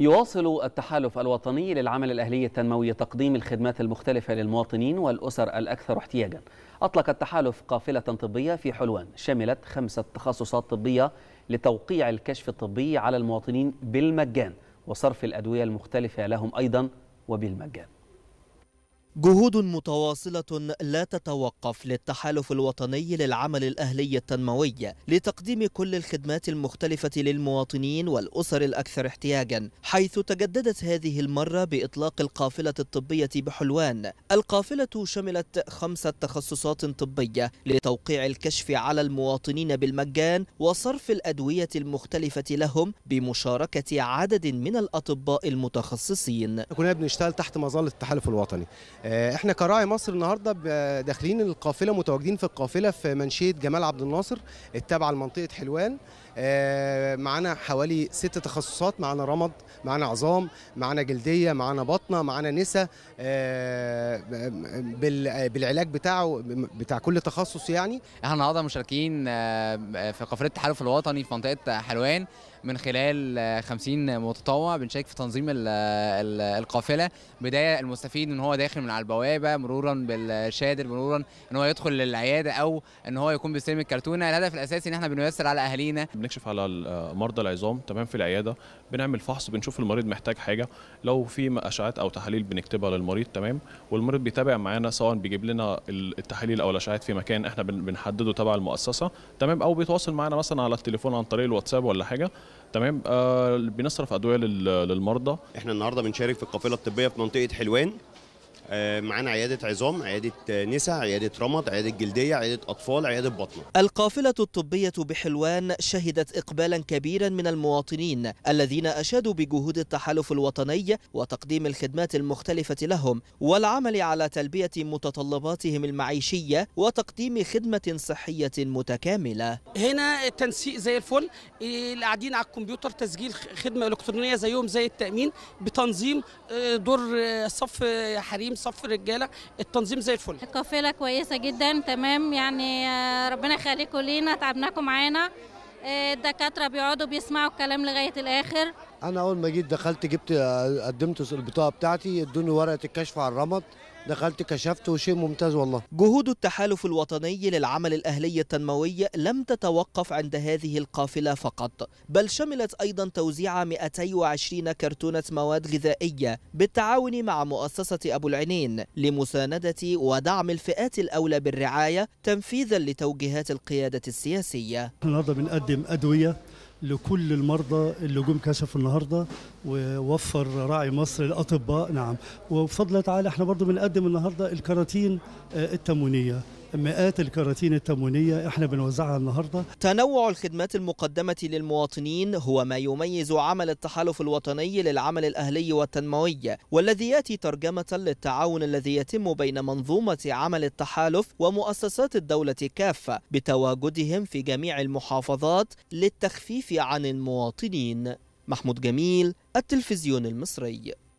يواصل التحالف الوطني للعمل الأهلي التنموي تقديم الخدمات المختلفة للمواطنين والأسر الأكثر احتياجا أطلق التحالف قافلة طبية في حلوان شملت خمسة تخصصات طبية لتوقيع الكشف الطبي على المواطنين بالمجان وصرف الأدوية المختلفة لهم أيضا وبالمجان جهود متواصلة لا تتوقف للتحالف الوطني للعمل الأهلي التنموي لتقديم كل الخدمات المختلفة للمواطنين والأسر الأكثر احتياجا حيث تجددت هذه المرة بإطلاق القافلة الطبية بحلوان القافلة شملت خمسة تخصصات طبية لتوقيع الكشف على المواطنين بالمجان وصرف الأدوية المختلفة لهم بمشاركة عدد من الأطباء المتخصصين كنا بنشتغل تحت مظلة التحالف الوطني آه، احنا كراعي مصر النهارده داخلين القافله متواجدين في القافله في منشيه جمال عبد الناصر التابعه لمنطقه حلوان آه، معانا حوالي ست تخصصات معانا رمض معانا عظام معانا جلديه معانا بطنه معانا نسا آه، بالعلاج بتاعه بتاع كل تخصص يعني احنا النهارده مشاركين آه، في قافله التحالف الوطني في منطقه حلوان من خلال 50 متطوع بنشارك في تنظيم القافله بدايه المستفيد ان هو داخل من على البوابه مرورا بالشادر مرورا ان هو يدخل للعياده او ان هو يكون بيستلم الكرتونه الهدف الاساسي ان احنا بنيسر على اهالينا بنكشف على آه، مرضى العظام تمام في العياده بنعمل فحص بنشوف المريض محتاج حاجه لو في اشعات او تحاليل بنكتبها للمريض تمام والمريض بيتابع معانا سواء بيجيب لنا التحاليل او الاشعات في مكان احنا بنحدده تبع المؤسسه تمام او بيتواصل معانا مثلا على التليفون عن طريق الواتساب ولا حاجه تمام آه بنصرف ادويه للمرضى احنا النهارده بنشارك في القافله الطبيه في منطقه حلوان آه، معانا عيادة عظام عيادة آه، نسا عيادة رمض، عيادة جلدية عيادة أطفال عيادة بطنة القافلة الطبية بحلوان شهدت إقبالا كبيرا من المواطنين الذين أشادوا بجهود التحالف الوطني وتقديم الخدمات المختلفة لهم والعمل على تلبية متطلباتهم المعيشية وتقديم خدمة صحية متكاملة هنا التنسيق زي الفل اللي قاعدين على الكمبيوتر تسجيل خدمة إلكترونية زيهم زي التأمين بتنظيم آه، دور صف حريم صف الرجاله التنظيم زي الفل القافله كويسه جدا تمام يعني آه، ربنا يخليكم لينا تعبناكم معانا آه، الدكاتره بيقعدوا بيسمعوا الكلام لغايه الاخر انا اول ما جيت دخلت جبت قدمت البطاقه بتاعتي ادوني ورقه الكشف على الرمد دخلت كشفت وشيء ممتاز والله جهود التحالف الوطني للعمل الأهلي التنموي لم تتوقف عند هذه القافلة فقط بل شملت أيضا توزيع 220 كرتونة مواد غذائية بالتعاون مع مؤسسة أبو العنين لمساندة ودعم الفئات الأولى بالرعاية تنفيذا لتوجيهات القيادة السياسية النهارده بنقدم أدوية لكل المرضى اللي جم كشفوا النهارده ووفر راعي مصر الاطباء نعم وفضلت تعالى احنا برضو بنقدم النهارده الكراتين آه، التمونية مئات الكراتين التموينية احنا بنوزعها النهاردة تنوع الخدمات المقدمة للمواطنين هو ما يميز عمل التحالف الوطني للعمل الأهلي والتنموي والذي يأتي ترجمة للتعاون الذي يتم بين منظومة عمل التحالف ومؤسسات الدولة كافة بتواجدهم في جميع المحافظات للتخفيف عن المواطنين محمود جميل التلفزيون المصري